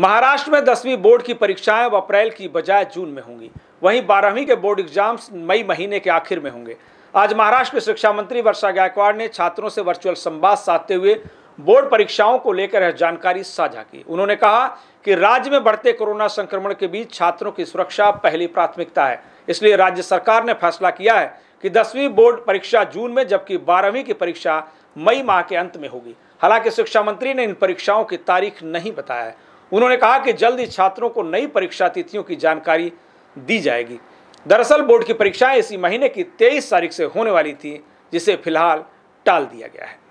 महाराष्ट्र में दसवीं बोर्ड की परीक्षाएं अब अप्रैल की बजाय जून में होंगी वहीं बारहवीं के बोर्ड एग्जाम्स मई महीने के आखिर में होंगे आज महाराष्ट्र के शिक्षा मंत्री वर्षा गायकवाड़ ने छात्रों से वर्चुअल संवाद साधते हुए बोर्ड परीक्षाओं को लेकर यह जानकारी साझा की उन्होंने कहा कि राज्य में बढ़ते कोरोना संक्रमण के बीच छात्रों की सुरक्षा पहली प्राथमिकता है इसलिए राज्य सरकार ने फैसला किया है कि दसवीं बोर्ड परीक्षा जून में जबकि बारहवीं की परीक्षा मई माह के अंत में होगी हालांकि शिक्षा मंत्री ने इन परीक्षाओं की तारीख नहीं बताया है उन्होंने कहा कि जल्द ही छात्रों को नई परीक्षा तिथियों की जानकारी दी जाएगी दरअसल बोर्ड की परीक्षाएं इसी महीने की तेईस तारीख से होने वाली थी जिसे फिलहाल टाल दिया गया है